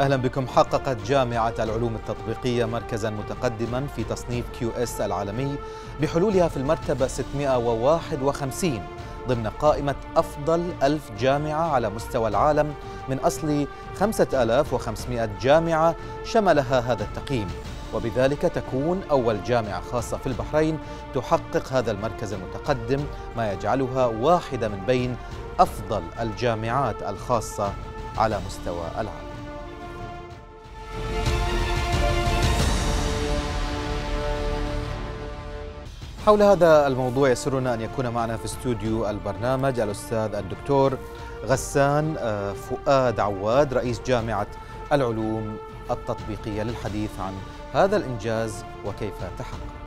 أهلا بكم حققت جامعة العلوم التطبيقية مركزا متقدما في تصنيف كيو اس العالمي بحلولها في المرتبة 651 ضمن قائمة أفضل ألف جامعة على مستوى العالم من أصل 5500 جامعة شملها هذا التقييم وبذلك تكون أول جامعة خاصة في البحرين تحقق هذا المركز المتقدم ما يجعلها واحدة من بين أفضل الجامعات الخاصة على مستوى العالم حول هذا الموضوع يسرنا أن يكون معنا في استوديو البرنامج الأستاذ الدكتور غسان آه، فؤاد عواد رئيس جامعة العلوم التطبيقية للحديث عن هذا الإنجاز وكيف تحقق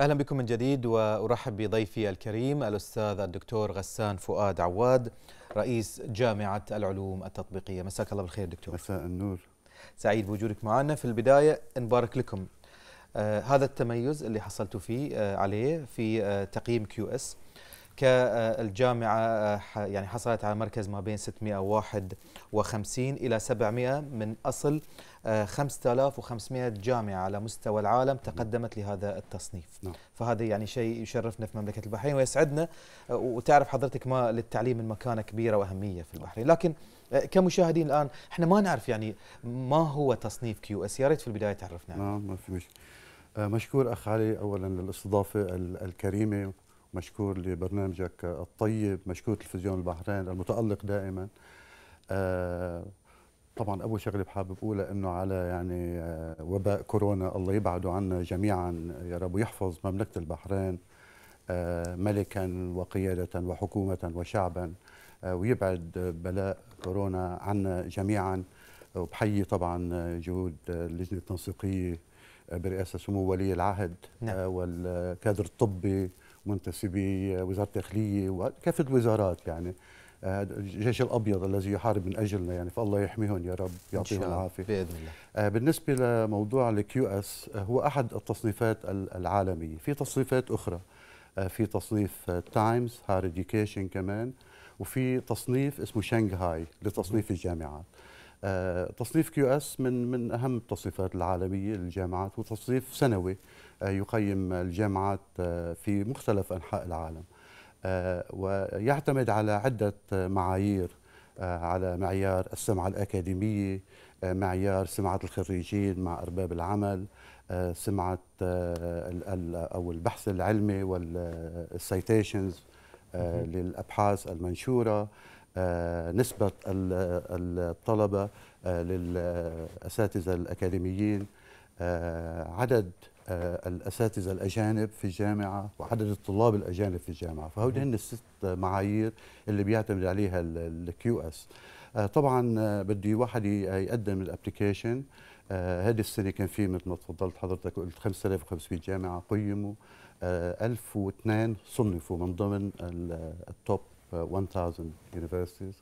اهلا بكم من جديد وارحب بضيفي الكريم الاستاذ الدكتور غسان فؤاد عواد رئيس جامعة العلوم التطبيقية مساك الله بالخير دكتور مساء النور سعيد بوجودك معنا في البداية نبارك لكم آه هذا التميز اللي حصلتوا فيه آه عليه في آه تقييم كيو اس كالجامعة آه، يعني حصلت على مركز ما بين 651 إلى 700 من أصل 5500 آه، جامعة على مستوى العالم تقدمت لهذا التصنيف نعم. فهذا يعني شيء يشرفنا في مملكة البحرين ويسعدنا آه، وتعرف حضرتك ما للتعليم من مكانة كبيرة وأهمية في البحرين لكن آه، كمشاهدين الآن احنا ما نعرف يعني ما هو تصنيف كيو اس يا ريت في البداية تعرفنا نعم ما في مشكلة مشكور أخ علي أولا للاستضافة الكريمة مشكور لبرنامجك الطيب مشكور تلفزيون البحرين المتألق دائما طبعا اول شغله بحابب اقولها انه على يعني آه، وباء كورونا الله يبعده عنا جميعا يا رب ويحفظ مملكه البحرين آه، ملكا وقياده وحكومه وشعبا آه، ويبعد بلاء كورونا عنا جميعا وبحيي طبعا جهود اللجنه التنسيقيه برئاسه سمو ولي العهد نعم. والكادر الطبي منتسبي وزاره الداخليه وكافه الوزارات يعني الجيش الابيض الذي يحارب من اجلنا يعني فالله يحميهم يا رب يعطيهم العافيه باذن الله آه، بالنسبه لموضوع الكيو اس آه، هو احد التصنيفات العالميه في تصنيفات اخرى آه، في تصنيف تايمز هاير اديوكيشن كمان وفي تصنيف اسمه شنغهاي لتصنيف الجامعات تصنيف كيو اس من من اهم التصنيفات العالميه للجامعات وتصنيف سنوي يقيم الجامعات في مختلف انحاء العالم آه، ويعتمد على عدة معايير آه، على معيار السمعة الأكاديمية آه، معيار سمعة الخريجين مع أرباب العمل سمعة أو البحث العلمي والسيتيشنز للأبحاث المنشورة نسبة الطلبة للأساتذة الأكاديميين عدد آه، الاساتذه الاجانب في الجامعه وعدد الطلاب الاجانب في الجامعه فهودي هن الست معايير اللي بيعتمد عليها الكيو اس آه، طبعا آه، بدي واحد يقدم الابلكيشن هذه السنه كان في مثل ما تفضلت حضرتك قلت 5500 جامعه قيموا 1002 صنفوا من ضمن التوب 1000 يونيفرسيتيز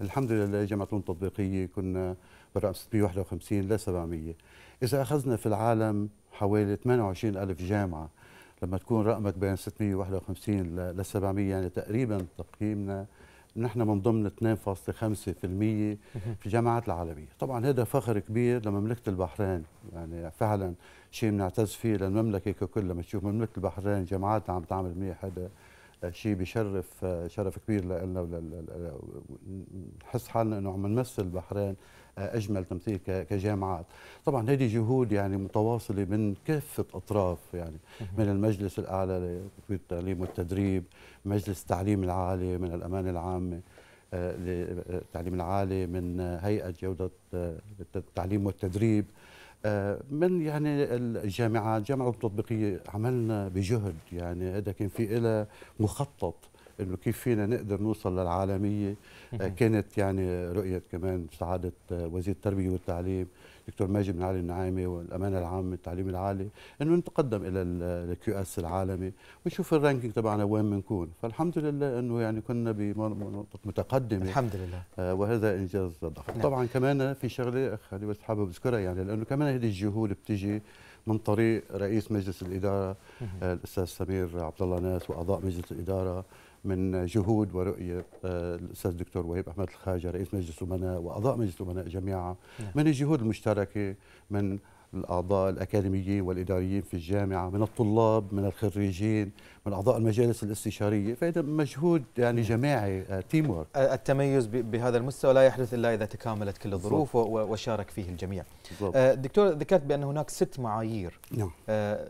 الحمد لله جامعتهم التطبيقيه كنا برقم 651 ل 700 اذا اخذنا في العالم حوالي 28 ألف جامعة لما تكون رقمك بين 651 ل 700 يعني تقريبا تقييمنا نحن من ضمن 2.5% في الجامعات العالميه، طبعا هذا فخر كبير لمملكه البحرين يعني فعلا شيء بنعتز فيه للمملكه ككل لما تشوف مملكه البحرين جامعاتها عم تعمل منيح هذا شيء بشرف شرف كبير لنا نحس حالنا انه عم نمثل البحرين اجمل تمثيل كجامعات طبعا هذه جهود يعني متواصله من كافه اطراف يعني من المجلس الاعلى لتطوير التعليم والتدريب مجلس التعليم العالي من الامانه العامه آه، للتعليم العالي من هيئه جوده آه، التعليم والتدريب آه، من يعني الجامعات الجامعه التطبيقيه عملنا بجهد يعني هذا كان في إلى مخطط انه كيف فينا نقدر نوصل للعالميه آه، كانت يعني رؤيه كمان سعاده آه، وزير التربيه والتعليم دكتور ماجد بن علي النعيمي والامانه العامه للتعليم العالي انه نتقدم الى آه، الكيو اس العالمي ونشوف الرانكينج تبعنا وين بنكون فالحمد لله انه يعني كنا بنقطه متقدمه الحمد لله وهذا انجاز ضخم نعم. طبعا كمان في شغله خلي بس حابب اذكرها يعني لانه كمان هذه الجهود بتجي من طريق رئيس مجلس الاداره الاستاذ سمير عبد الله ناس واعضاء مجلس الاداره من جهود ورؤية آه، الأستاذ الدكتور وهيب أحمد الخاجة رئيس مجلس الأمناء وأعضاء مجلس الأمناء جميعا نعم. من الجهود المشتركة من الأعضاء الأكاديميين والإداريين في الجامعة من الطلاب من الخريجين من أعضاء المجالس الاستشارية فهذا مجهود يعني جماعي تيم آه، آه، التميز بهذا المستوى لا يحدث إلا إذا تكاملت كل الظروف وشارك فيه الجميع بالضبط. آه، دكتور ذكرت بأن هناك ست معايير نعم.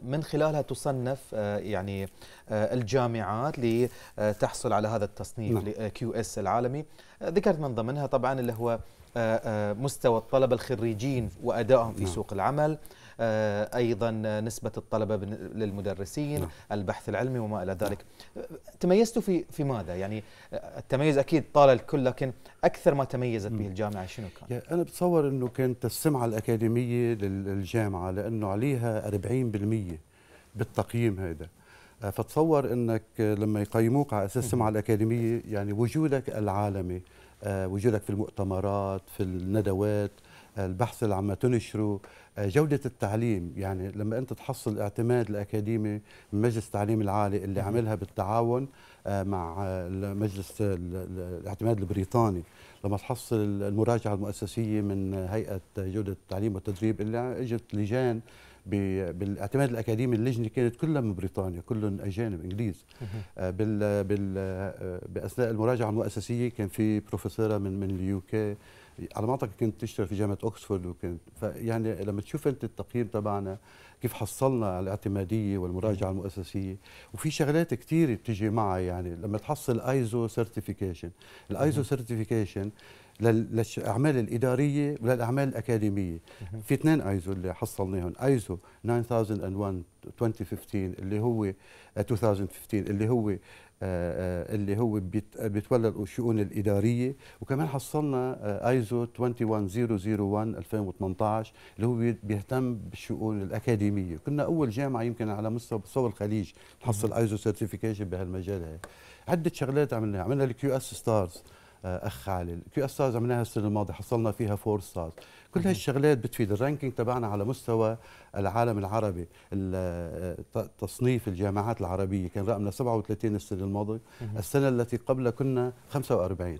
من خلالها تصنف يعني الجامعات لتحصل على هذا التصنيف نعم. كيو اس العالمي ذكرت من ضمنها طبعا اللي هو آه، آه، مستوى الطلبة الخريجين وأدائهم في نعم. سوق العمل آه، أيضا نسبة الطلبة للمدرسين نعم. البحث العلمي وما إلى ذلك تميزتوا في في ماذا؟ يعني التميز أكيد طال الكل لكن أكثر ما تميزت به نعم. الجامعة شنو كان؟ يعني أنا بتصور أنه كانت السمعة الأكاديمية للجامعة لأنه عليها 40% بالتقييم هذا فتصور انك لما يقيموك على اساس السمعه الاكاديميه يعني وجودك العالمي آه، وجودك في المؤتمرات في الندوات البحث اللي عم تنشره آه، جودة التعليم يعني لما أنت تحصل اعتماد الأكاديمي من مجلس التعليم العالي اللي عملها بالتعاون آه، مع مجلس الاعتماد البريطاني لما تحصل المراجعة المؤسسية من هيئة جودة التعليم والتدريب اللي اجت لجان بالاعتماد الاكاديمي اللجنه كانت كلها من بريطانيا كلهم اجانب انجليز بال بال باثناء المراجعه المؤسسيه كان في بروفيسوره من من اليو كي على ما اعتقد كنت تشتغل في جامعه اوكسفورد وكنت فيعني لما تشوف انت التقييم تبعنا كيف حصلنا على الاعتماديه والمراجعه المؤسسيه وفي شغلات كثيره بتجي معها يعني لما تحصل ايزو سيرتيفيكيشن الايزو سيرتيفيكيشن للاعمال الاداريه وللاعمال الاكاديميه في اثنين ايزو اللي حصلناهم ايزو 9001 2015 اللي هو 2015 آه، اللي هو آه، آه، اللي هو بيتولى الشؤون الاداريه وكمان حصلنا ايزو 21001 2018 اللي هو بيهتم بالشؤون الاكاديميه كنا اول جامعه يمكن على مستوى الخليج تحصل ايزو سيرتيفيكيشن بهالمجال هذا عده شغلات عملناها عملنا الكيو اس ستارز آه، اخ خالد كيو اس ستارز عملناها السنه الماضيه حصلنا فيها فور ستارز كل هالشغلات بتفيد الرانكينج تبعنا على مستوى العالم العربي آه، تصنيف الجامعات العربيه كان رقمنا 37 السنه الماضيه السنه التي قبلها كنا 45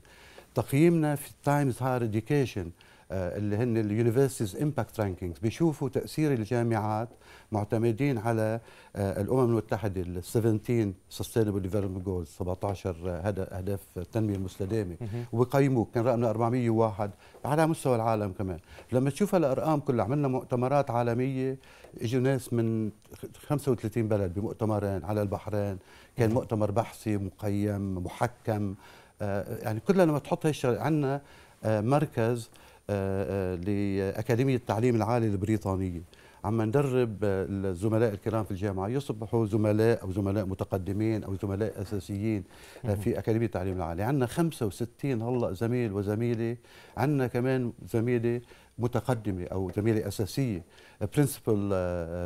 تقييمنا في التايمز هاير اديوكيشن آه، اللي هن اليونيفرسيتيز امباكت رانكينجز بيشوفوا تاثير الجامعات معتمدين على آه، الامم المتحده ال 17 سستينبل ديفلوبمنت جولز 17 اهداف التنميه المستدامه وبقيموه كان رقمنا 401 على مستوى العالم كمان لما تشوف هالارقام كلها عملنا مؤتمرات عالميه اجوا ناس من 35 بلد بمؤتمرين على البحرين كان مؤتمر بحثي مقيم محكم آه، يعني كلنا لما تحط هالشغله عندنا مركز لأكاديمية التعليم العالي البريطانية عم ندرب الزملاء الكرام في الجامعه يصبحوا زملاء او زملاء متقدمين او زملاء اساسيين في اكاديميه التعليم العالي عندنا 65 هلا زميل وزميله عندنا كمان زميله متقدمه او زميله اساسيه برنسبل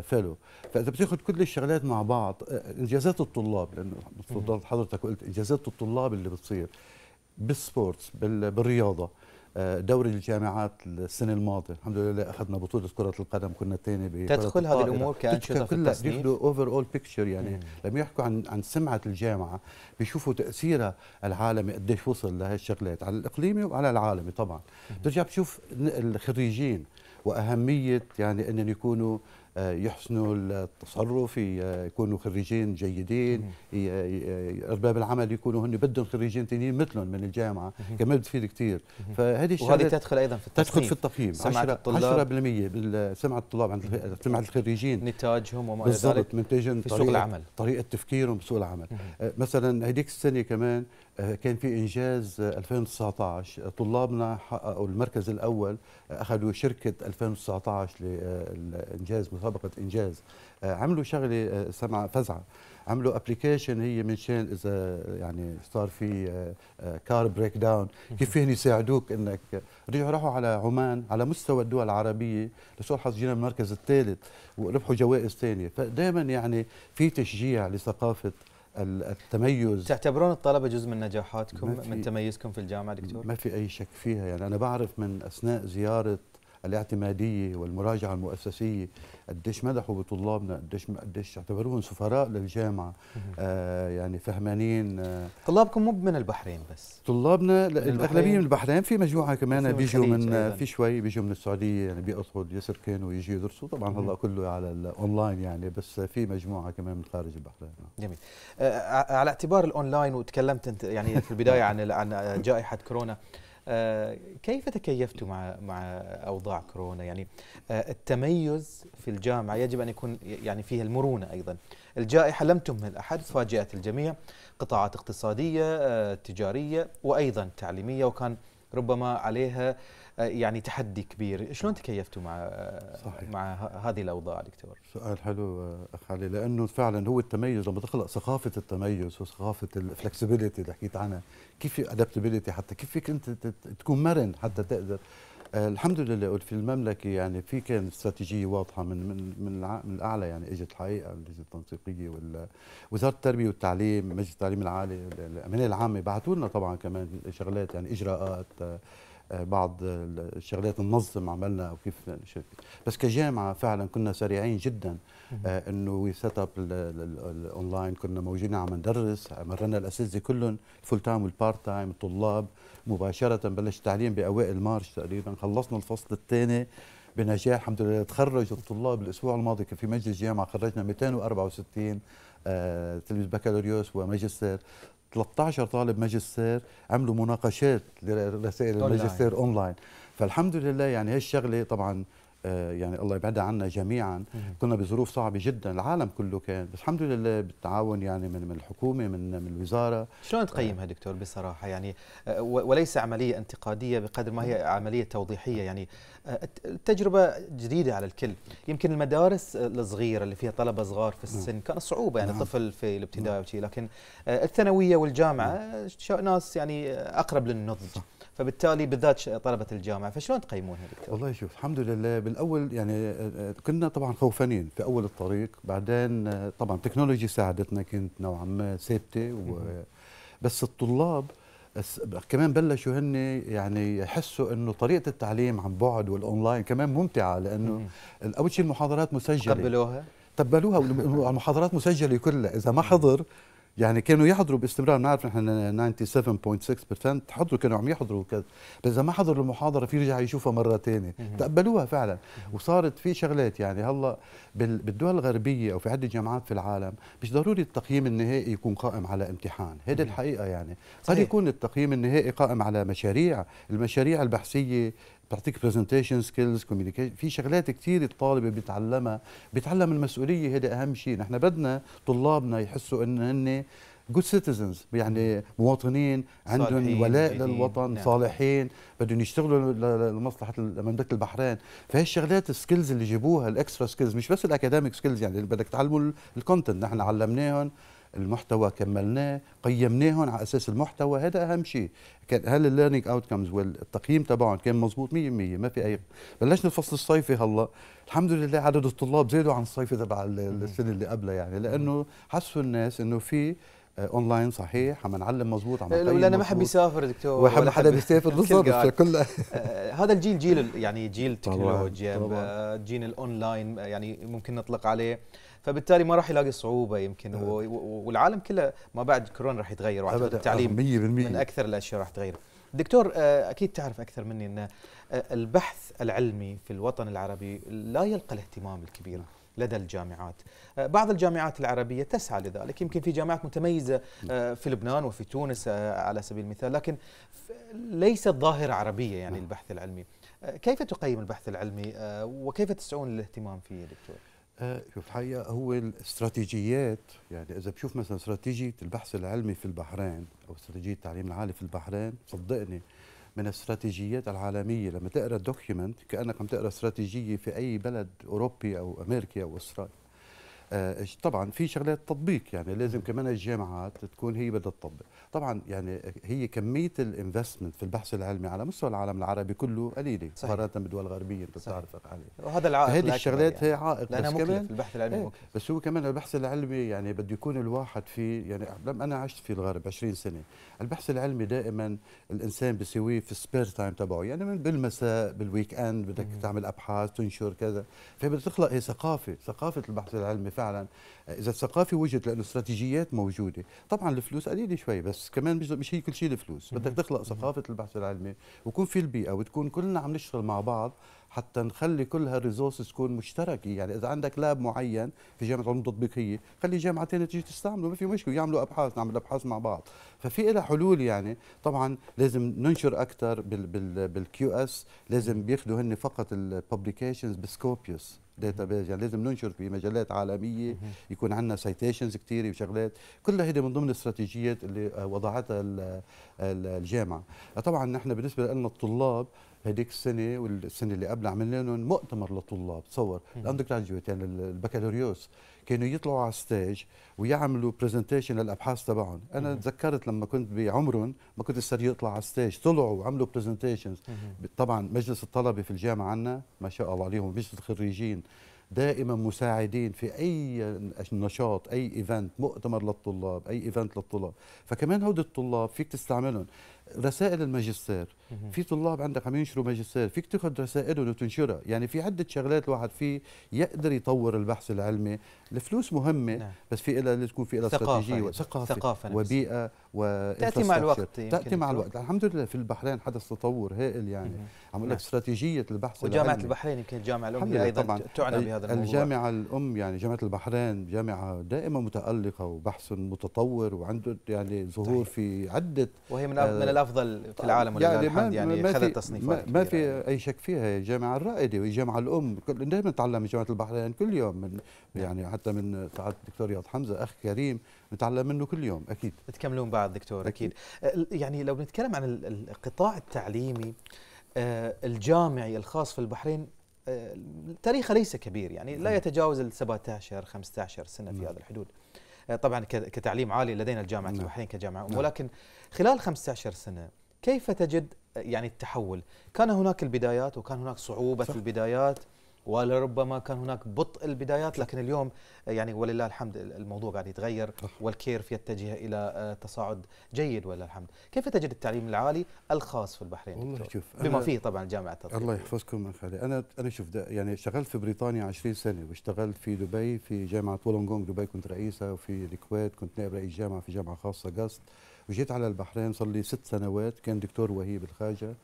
فيلو آه، آه، فاذا بتاخذ كل الشغلات مع بعض آه، انجازات الطلاب لانه تفضلت حضرتك قلت انجازات الطلاب اللي بتصير بالسبورتس بالرياضه دوري الجامعات السنه الماضيه الحمد لله اخذنا بطوله كره القدم كنا الثاني تدخل هذه الامور كانشطه في التصنيف بياخذوا اوفر اول بيكتشر يعني مم. لما يحكوا عن عن سمعه الجامعه بيشوفوا تاثيرها العالمي قديش وصل لهي الشغلات على الاقليمي وعلى العالمي طبعا بترجع بتشوف الخريجين واهميه يعني انهم يكونوا آه، يحسنوا التصرف آه، يكونوا خريجين جيدين ارباب العمل يكونوا هن بدهم خريجين ثانيين مثلهم من الجامعه كمان بتفيد كثير فهذه الشغله وهذه تدخل ايضا في التصنيف تدخل في التقييم سمعه الطلاب 10% سمعه الطلاب عند سمعه الخريجين نتاجهم وما الى ذلك في سوق العمل طريقه تفكيرهم بسوق آه، العمل مثلا هذيك السنه كمان آه، كان في انجاز 2019 آه، آه، طلابنا حققوا المركز الاول اخذوا شركه 2019 لانجاز مسابقه انجاز عملوا شغله سمع فزعه عملوا ابلكيشن هي من شان اذا يعني صار في كار بريك داون كيف فيهم يساعدوك انك رجعوا راحوا على عمان على مستوى الدول العربيه لسوء الحظ جينا المركز الثالث وربحوا جوائز ثانيه فدائما يعني في تشجيع لثقافه التميز تعتبرون الطلبه جزء من نجاحاتكم من تميزكم في الجامعه دكتور؟ ما في اي شك فيها يعني انا بعرف من اثناء زياره الاعتماديه والمراجعه المؤسسيه قديش مدحوا بطلابنا قديش قديش اعتبروهم سفراء للجامعه آه يعني فهمانين آه طلابكم مو من البحرين بس طلابنا الاغلبيه من البحرين في مجموعه كمان بيجوا من آه، أيضاً. في شوي بيجوا من السعوديه يعني بيقصوا يسر كانوا يجوا يدرسوا طبعا هلا كله على الاونلاين يعني بس في مجموعه كمان من خارج البحرين جميل آه, آه، على اعتبار الاونلاين وتكلمت انت يعني في البدايه عن عن جائحه كورونا آه، كيف تكيفتوا مع مع اوضاع كورونا يعني آه، التميز في الجامعه يجب ان يكون يعني فيها المرونه ايضا الجائحه لم تمهل احد، فاجات الجميع قطاعات اقتصاديه آه، تجاريه وايضا تعليميه وكان ربما عليها آه، يعني تحدي كبير شلون تكيفتوا مع آه، صحيح. مع هذه الاوضاع دكتور سؤال حلو آه، اخ علي لانه فعلا هو التميز لما تخلق ثقافه التميز وثقافه الفلكسبيليتي اللي حكيت عنها كيف في ادابتبيليتي حتى كيف فيك انت تكون مرن حتى تقدر الحمد لله في المملكه يعني في كان استراتيجيه واضحه من من من, من الاعلى يعني اجت الحقيقه اللجنه التنسيقيه وزاره التربيه والتعليم مجلس التعليم العالي الامانه العامه بعثوا لنا طبعا كمان شغلات يعني اجراءات بعض الشغلات ننظم عملنا وكيف بس كجامعه فعلا كنا سريعين جدا آه، انه سيت اب الاونلاين كنا موجودين عم ندرس مرنا الاساتذه كلهم الفول تايم والبارت تايم الطلاب مباشره بلش التعليم باوائل مارش تقريبا خلصنا الفصل الثاني بنجاح الحمد لله تخرج الطلاب الاسبوع الماضي كان في مجلس جامعه خرجنا 264 آه، تلميذ بكالوريوس وماجستير 13 طالب ماجستير عملوا مناقشات لرسائل الماجستير اونلاين فالحمد لله يعني هالشغله طبعا آه، يعني الله يبعدها عنا جميعا كنا بظروف صعبه جدا العالم كله كان بس الحمد لله بالتعاون يعني من من الحكومه من من الوزاره شلون تقيمها آه. دكتور بصراحه يعني آه، وليس عمليه انتقاديه بقدر ما هي عمليه توضيحيه يعني التجربه جديده على الكل يمكن المدارس الصغيره اللي فيها طلبه صغار في السن نعم. كان صعوبه يعني نعم. طفل في الابتدائي نعم. وشي لكن الثانويه والجامعه ناس يعني اقرب للنضج فبالتالي بالذات طلبه الجامعه فشلون تقيمونها دكتور؟ والله شوف الحمد لله بالاول يعني آه، آه، كنا طبعا خوفانين في اول الطريق بعدين آه، طبعا التكنولوجيا ساعدتنا كانت نوعا ما ثابته و بس الطلاب كمان بلشوا هن يعني يحسوا انه طريقه التعليم عن بعد والاونلاين كمان ممتعه لانه اول شيء المحاضرات مسجله قبلوها تقبلوها المحاضرات مسجله كلها اذا ما حضر يعني كانوا يحضروا باستمرار بنعرف نحن 97.6% حضروا كانوا عم يحضروا وكذا بس اذا ما حضروا المحاضره في يرجع يشوفها مره ثانيه تقبلوها فعلا وصارت في شغلات يعني هلا بالدول الغربيه او في عده جامعات في العالم مش ضروري التقييم النهائي يكون قائم على امتحان هذه الحقيقه يعني صحيح. قد يكون التقييم النهائي قائم على مشاريع المشاريع البحثيه بتعطيك برزنتيشن سكيلز كوميونيكيشن في شغلات كثير الطالب بيتعلمها بيتعلم المسؤوليه هذا اهم شيء نحن بدنا طلابنا يحسوا ان هن جود سيتيزنز يعني مواطنين عندهم ولاء للوطن نعم. صالحين بدهم يشتغلوا لمصلحه مملكه البحرين فهالشغلات السكيلز اللي جابوها الاكسترا سكيلز مش بس الاكاديميك سكيلز يعني بدك تعلموا الكونتنت نحن علمناهم المحتوى كملناه قيمناهم على اساس المحتوى هذا اهم شيء كان هل الليرنينج اوتكمز والتقييم تبعهم كان مزبوط 100% ما في اي بلشنا الفصل الصيفي هلا الحمد لله عدد الطلاب زادوا عن الصيف تبع السنه اللي قبلها يعني لانه حسوا الناس انه في اونلاين آه، صحيح عم نعلم مزبوط عم آه، لانه ما حب يسافر دكتور ولا حدا بيسافر بالضبط كل آه، هذا الجيل جيل يعني جيل التكنولوجيا جيل الاونلاين يعني ممكن نطلق عليه فبالتالي ما راح يلاقي صعوبه يمكن هو والعالم كله ما بعد كورونا راح يتغير واعتقد التعليم 100% من اكثر الاشياء راح تغير دكتور اكيد تعرف اكثر مني ان البحث العلمي في الوطن العربي لا يلقى الاهتمام الكبير نعم. لدى الجامعات آه، بعض الجامعات العربية تسعى لذلك يمكن في جامعات متميزة آه، في لبنان وفي تونس آه، على سبيل المثال لكن ليست ظاهرة عربية يعني نعم. البحث العلمي كيف تقيم البحث العلمي وكيف تسعون للاهتمام فيه دكتور؟ شوف الحقيقة هو الاستراتيجيات يعني إذا بشوف مثلا استراتيجية البحث العلمي في البحرين أو استراتيجية التعليم العالي في البحرين صدقني من الاستراتيجيات العالميه لما تقرا الدوكيومنت كانك عم تقرا استراتيجيه في اي بلد اوروبي او امريكي او اسرائيل آه، طبعا في شغلات تطبيق يعني لازم كمان الجامعات تكون هي بدها تطبق طبعا يعني هي كميه الانفستمنت في البحث العلمي على مستوى العالم العربي كله قليله مقارنه بالدول الغربيه انت بتعرف عليه وهذا العائق هذه الشغلات يعني. هي عائق لأنها بس كمان البحث العلمي ايه مكلف. بس هو كمان البحث العلمي يعني بده يكون الواحد فيه يعني لما انا عشت في الغرب 20 سنه البحث العلمي دائما الانسان بيسويه في السبير تايم تبعه يعني من بالمساء بالويك اند بدك تعمل ابحاث تنشر كذا فبتخلق هي ثقافه ثقافه البحث العلمي فعلا اذا الثقافه وجدت لانه استراتيجيات موجوده طبعا الفلوس قليله شوي بس كمان مش هي كل شيء الفلوس بدك تخلق ثقافه البحث العلمي ويكون في البيئه وتكون كلنا عم نشتغل مع بعض حتى نخلي كل هالريسورسز تكون مشتركه يعني اذا عندك لاب معين في جامعه علوم تطبيقيه خلي جامعتين تجي تستعمله ما في مشكله يعملوا ابحاث نعمل ابحاث مع بعض ففي لها حلول يعني طبعا لازم ننشر اكثر بالكيو اس لازم بياخذوا هن فقط الببليكيشنز بسكوبيوس داتا بيز يعني لازم ننشر في مجلات عالميه يكون عندنا سيتيشنز كثيره وشغلات كلها هيدي من ضمن الاستراتيجيات اللي آه، وضعتها الجامعه طبعا نحن بالنسبه لنا الطلاب هذيك السنه والسنه اللي قبلها عملنا لهم مؤتمر للطلاب تصور الاندرجراجويت يعني البكالوريوس كانوا يطلعوا على ستيج ويعملوا برزنتيشن للابحاث تبعهم انا تذكرت لما كنت بعمرهم ما كنت صار يطلع على ستيج طلعوا وعملوا برزنتيشنز طبعا مجلس الطلبه في الجامعه عنا ما شاء الله عليهم مجلس الخريجين دائما مساعدين في اي نشاط اي ايفنت مؤتمر للطلاب اي ايفنت للطلاب فكمان هود الطلاب فيك تستعملهم رسائل الماجستير في طلاب عندك عم ينشروا ماجستير فيك تاخذ رسائلهم وتنشرها يعني في عده شغلات الواحد فيه يقدر يطور البحث العلمي الفلوس مهمه نعم. بس في لها تكون في لها استراتيجيه يعني. وثقافه ثقافه وبيئه تاتي مع الوقت تاتي مع الوقت الحمد لله في البحرين حدث تطور هائل يعني عم اقول لك نعم. استراتيجيه البحث وجامعه العلمي. البحرين يمكن الجامعه الام ايضا طبعا تعنى بهذا الموضوع الجامعه الام يعني جامعه البحرين جامعه دائما متالقه وبحث متطور وعنده يعني ظهور في عده وهي من, آه من الافضل في طيب، العالم ولله يعني الحمد يعني اخذت تصنيفات ما, ما في يعني. اي شك فيها هي الجامعه الرائده وهي الجامعه الام دائما نتعلم من جامعه البحرين كل يوم من يعني حتى من سعاده الدكتور رياض حمزه اخ كريم نتعلم منه كل يوم اكيد تكملون بعض دكتور أكيد. اكيد يعني لو بنتكلم عن القطاع التعليمي آه، الجامعي الخاص في البحرين آه، تاريخه ليس كبير يعني لا نعم. يتجاوز ال 17 15 سنه في نعم. هذه الحدود طبعا كتعليم عالي لدينا الجامعه نعم. البحرين كجامعه نعم. ولكن خلال 15 سنه كيف تجد يعني التحول كان هناك البدايات وكان هناك صعوبه صح. في البدايات ولربما كان هناك بطء البدايات لكن اليوم يعني ولله الحمد الموضوع قاعد يتغير والكيرف يتجه الى آه، تصاعد جيد ولله الحمد. كيف تجد التعليم العالي الخاص في البحرين؟ والله شوف بما فيه طبعا الجامعه التطبيقيه الله يحفظكم من خالي. انا انا شوف يعني اشتغلت في بريطانيا 20 سنه واشتغلت في دبي في جامعه وولونغونغ دبي كنت رئيسها وفي الكويت كنت نائب رئيس جامعه في جامعه خاصه قصد وجيت على البحرين صار لي ست سنوات كان دكتور وهيب الخاجه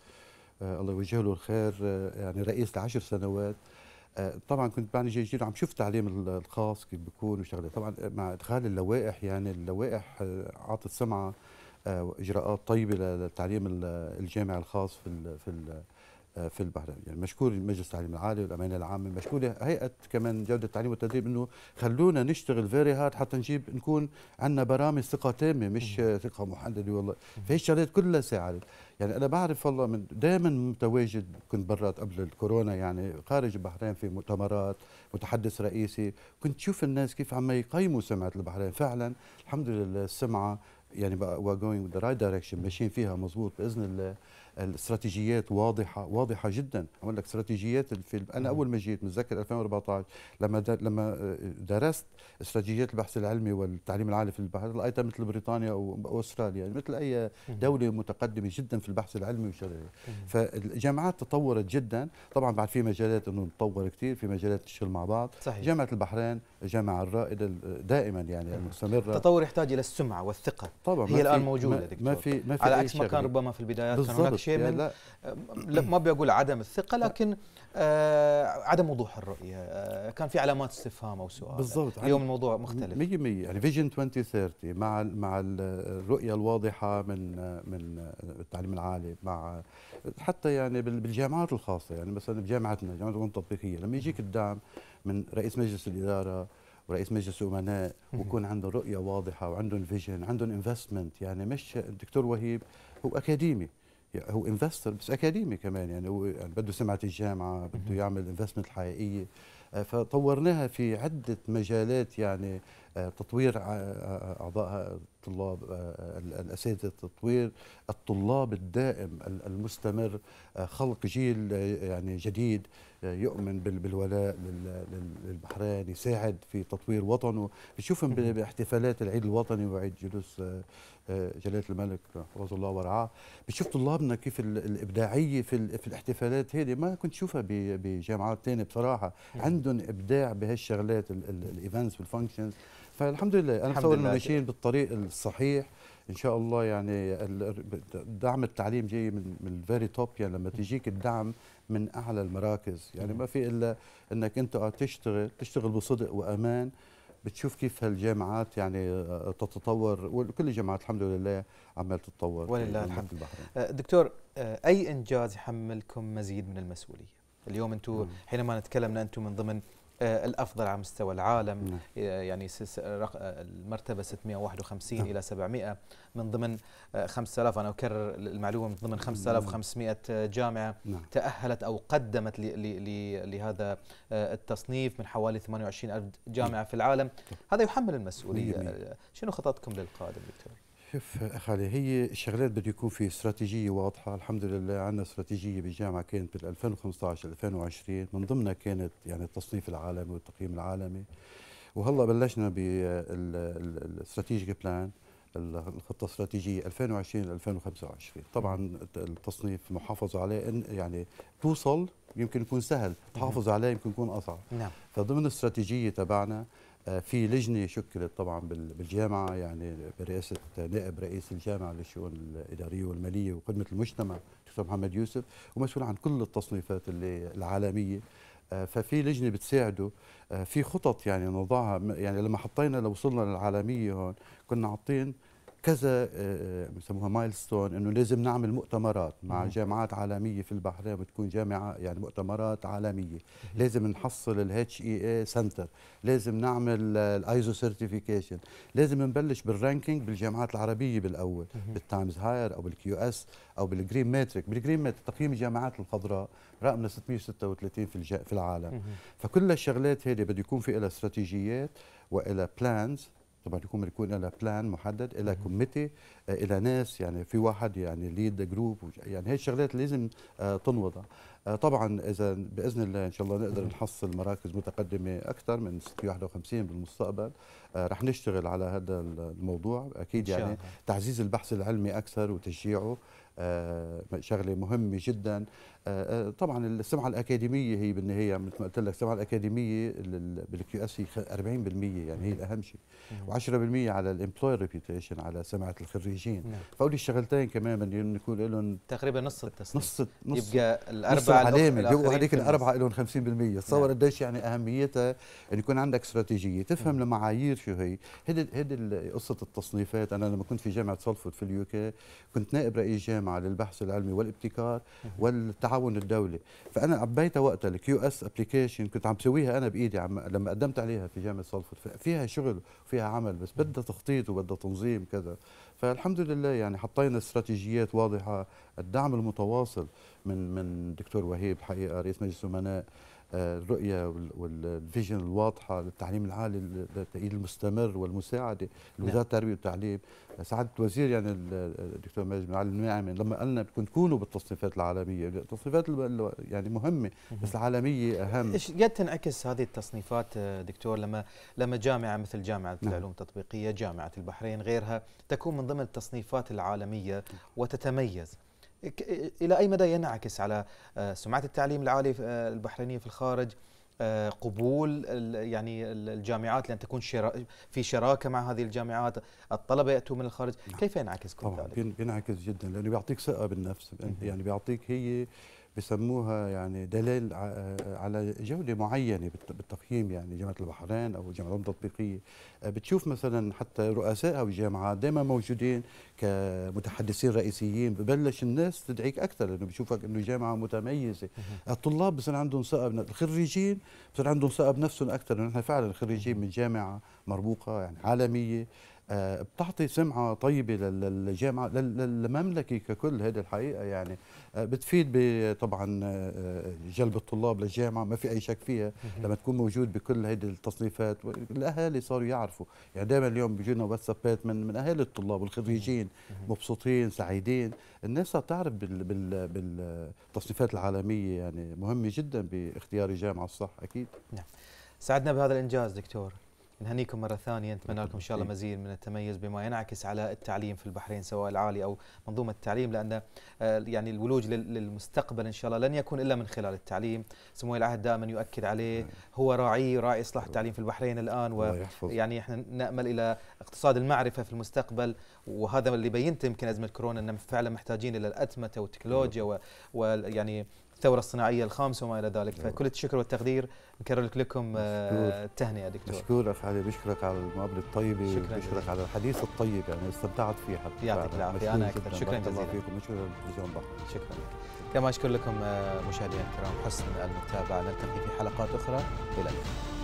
آه الله يوجه له الخير آه يعني رئيس لعشر سنوات طبعا كنت بعد جديد عم شوف التعليم الخاص كيف بيكون وشغله طبعا آه، مع ادخال اللوائح يعني اللوائح اعطت آه، سمعه آه، واجراءات طيبه للتعليم الجامعي الخاص في في آه، في البحرين يعني مشكور مجلس التعليم العالي والامانه العامه مشكوره هيئه كمان جوده التعليم والتدريب انه خلونا نشتغل فيري هارد حتى نجيب نكون عندنا برامج ثقه تامه مش ثقه محدده والله فهي الشغلات كلها ساعدت يعني انا بعرف والله من دائما متواجد كنت برات قبل الكورونا يعني خارج البحرين في مؤتمرات متحدث رئيسي كنت شوف الناس كيف عم يقيموا سمعه البحرين فعلا الحمد لله السمعه يعني بقى جوينج ذا رايت دايركشن ماشيين فيها مضبوط باذن الله الاستراتيجيات واضحه واضحه جدا اقول لك استراتيجيات الفيلم انا اول ما جيت متذكر 2014 لما لما آه، درست استراتيجيات البحث العلمي والتعليم العالي في البحث لقيتها مثل بريطانيا واستراليا يعني مثل اي دوله متقدمه جدا في البحث العلمي والشرعي فالجامعات تطورت جدا طبعا بعد في مجالات انه تطور كثير في مجالات تشتغل مع بعض صحيح. جامعه البحرين الجامعة الرائدة دائما يعني إيه. المستمره التطور يحتاج الى السمعه والثقه طبعا هي الان موجوده دكتور ما في ما في على عكس ما كان ربما في البدايات كان هناك شيء يعني من لا. ما بيقول عدم الثقه لكن آه عدم وضوح الرؤيه آه كان في علامات استفهام او سؤال بالضبط اليوم الموضوع مختلف 100% يعني فيجن 2030 مع مع الرؤيه الواضحه من من التعليم العالي مع حتى يعني بالجامعات الخاصه يعني مثلا بجامعتنا جامعه العلوم التطبيقيه لما يجيك الدعم من رئيس مجلس الاداره ورئيس مجلس الامناء ويكون عندهم رؤيه واضحه وعندهم فيجن عندهم انفستمنت يعني مش الدكتور وهيب هو اكاديمي يعني هو انفستر بس اكاديمي كمان يعني هو يعني بده سمعه الجامعه بده يعمل انفستمنت الحقيقيه آه، فطورناها في عده مجالات يعني آه، تطوير اعضاء الطلاب آه، الاساتذه التطوير الطلاب الدائم المستمر آه، خلق جيل آه، يعني جديد يؤمن بالولاء للبحرين يساعد في تطوير وطنه بتشوفهم باحتفالات العيد الوطني وعيد جلوس جلاله الملك حفظه الله ورعاه بتشوف طلابنا كيف الابداعيه في في الاحتفالات هذه ما كنت شوفها بجامعات ثانيه بصراحه عندهم ابداع بهالشغلات الايفنتس والفانكشنز فالحمد لله انا بتصور انه ماشيين بالطريق الصحيح ان شاء الله يعني دعم التعليم جاي من من الفيري توب يعني لما تجيك الدعم من اعلى المراكز يعني ما في الا انك انت آه تشتغل تشتغل بصدق وامان بتشوف كيف هالجامعات يعني آه، تتطور وكل الجامعات الحمد لله عمال تتطور ولله الحمد آه، دكتور اي انجاز يحملكم مزيد من المسؤوليه اليوم انتم حينما نتكلمنا انتم من ضمن آه، الافضل على مستوى العالم نعم. آه، يعني المرتبه 651 نعم. الى 700 من ضمن 5000 آه، انا اكرر المعلومه من ضمن 5500 جامعه نعم. تاهلت او قدمت لهذا التصنيف من حوالي 28000 جامعه نعم. في العالم هذا يحمل المسؤوليه شنو خططكم للقادم دكتور شوف خالي هي الشغلات بده يكون في استراتيجيه واضحه، الحمد لله عندنا استراتيجيه بالجامعه كانت بال 2015 2020 من ضمنها كانت يعني التصنيف العالمي والتقييم العالمي وهلا بلشنا بالاستراتيجيك بلان الخطه الاستراتيجيه 2020 ل 2025 طبعا التصنيف محافظ عليه إن يعني توصل يمكن يكون سهل تحافظ عليه يمكن يكون اصعب نعم فضمن الاستراتيجيه تبعنا آه، في لجنه شكلت طبعا بالجامعه يعني برئاسه نائب رئيس الجامعه للشؤون الاداريه والماليه وخدمه المجتمع دكتور محمد يوسف ومسؤول عن كل التصنيفات اللي العالميه آه، ففي لجنه بتساعده آه، في خطط يعني نضعها يعني لما حطينا لو وصلنا للعالميه هون كنا عاطين كذا آه، آه، بسموها مايلستون انه لازم نعمل مؤتمرات مع جامعات عالميه في البحرين وتكون جامعه يعني مؤتمرات عالميه لازم نحصل الاتش اي اي سنتر لازم نعمل آه، الايزو سيرتيفيكيشن لازم نبلش بالرانكينج بالجامعات العربيه بالاول بالتايمز هاير او بالكيو اس او بالجرين ماتريك بالجرين ماتريك تقييم الجامعات الخضراء رقمنا 636 في في العالم فكل الشغلات هذه بده يكون في لها استراتيجيات والى بلانز طبعا يكون يكون لها بلان محدد لها كوميتي لها ناس يعني في واحد يعني ليد جروب يعني هي الشغلات لازم آه، تنوضع آه، طبعا اذا باذن الله ان شاء الله نقدر نحصل مراكز متقدمه اكثر من 651 بالمستقبل آه، رح نشتغل على هذا الموضوع اكيد يعني تعزيز البحث العلمي اكثر وتشجيعه شغله مهمه جدا آه، آه، طبعا السمعه الاكاديميه هي بالنهايه مثل ما قلت لك السمعه الاكاديميه بالكيو اس هي 40% يعني هي الاهم شيء نعم. و10% على الامبلوي ريبيوتيشن على سمعه الخريجين نعم. فهول الشغلتين كمان بدهم يكون لهم تقريبا نص التسليم نص نص يبقى الاربعه العلامه بيبقوا هذيك الاربعه لهم 50% نعم. تصور قديش يعني اهميتها ان يكون عندك استراتيجيه تفهم المعايير شو هي هيدي هيدي قصه التصنيفات انا لما كنت في جامعه سولفورد في اليو كي كنت نائب رئيس جامعه للبحث العلمي والابتكار والتعاون التعاون الدولي فانا عبيتها وقتها الكيو اس ابلكيشن كنت عم بسويها انا بايدي عم لما قدمت عليها في جامعه صلفت فيها شغل وفيها عمل بس بدها تخطيط وبدها تنظيم كذا فالحمد لله يعني حطينا استراتيجيات واضحه الدعم المتواصل من من دكتور وهيب حقيقه رئيس مجلس الامناء الرؤيه والفيجن الواضحه للتعليم العالي للتأييد المستمر والمساعده نعم. لوزاره التربيه والتعليم سعاده الوزير يعني الدكتور ماجد بن علي الناعمي لما قالنا بدكم تكونوا بالتصنيفات العالميه التصنيفات يعني مهمه بس العالميه اهم ايش قد تنعكس هذه التصنيفات دكتور لما لما جامعه مثل جامعه نعم. العلوم التطبيقيه جامعه البحرين غيرها تكون من ضمن التصنيفات العالميه نعم. وتتميز الى اي مدى ينعكس على آه، سمعه التعليم العالي آه، البحرينيه في الخارج آه، قبول يعني الجامعات لان تكون في شراكه مع هذه الجامعات الطلبه ياتوا من الخارج نعم. كيف ينعكس كل ذلك بينعكس جدا لانه بيعطيك ثقه بالنفس يعني بيعطيك هي بسموها يعني دليل آه، على جوده معينه بالتقييم يعني جامعه البحرين او جامعه العلوم التطبيقيه آه، بتشوف مثلا حتى رؤساء او الجامعات دائما موجودين كمتحدثين رئيسيين ببلش الناس تدعيك اكثر لانه بشوفك انه جامعه متميزه الطلاب بصير عندهم ثقه الخريجين بصير عندهم ثقه بنفسهم اكثر نحن فعلا خريجين من جامعه مرموقه يعني عالميه آه، بتعطي سمعه طيبه للجامعه للمملكه ككل هذه الحقيقه يعني آه، بتفيد طبعا آه، جلب الطلاب للجامعه ما في اي شك فيها لما تكون موجود بكل هذه التصنيفات الاهالي صاروا يعرفوا يعني دائما اليوم بيجونا واتسابات من من اهالي الطلاب والخريجين مبسوطين سعيدين الناس تعرف بالتصنيفات العالميه يعني مهمه جدا باختيار الجامعه الصح اكيد نعم سعدنا بهذا الانجاز دكتور نهنيكم مرة ثانية نتمنى لكم إن شاء الله إيه. مزيد من التميز بما ينعكس على التعليم في البحرين سواء العالي أو منظومة التعليم لأن آه، يعني الولوج للمستقبل إن شاء الله لن يكون إلا من خلال التعليم سمو العهد دائما يؤكد عليه إيه. هو راعي راعي إصلاح التعليم في البحرين الآن ويعني إحنا نأمل إلى اقتصاد المعرفة في المستقبل وهذا اللي بينت يمكن أزمة كورونا أن فعلا محتاجين إلى الأتمتة والتكنولوجيا إيه. ويعني الثوره الصناعيه الخامسه وما الى ذلك أيوة. فكل الشكر والتقدير نكرر لكم آه، التهنئه دكتور مشكور اخ علي بشكرك على المقابله الطيبه شكرا بشكرك على الحديث الطيب يعني استمتعت فيه حتى يعطيك العافيه انا اكثر شكرا جزيلا شكرا فيكم شكرا للتلفزيون شكرا كما اشكر لكم آه، مشاهدينا الكرام حسن المتابعه نلتقي في حلقات اخرى الى اللقاء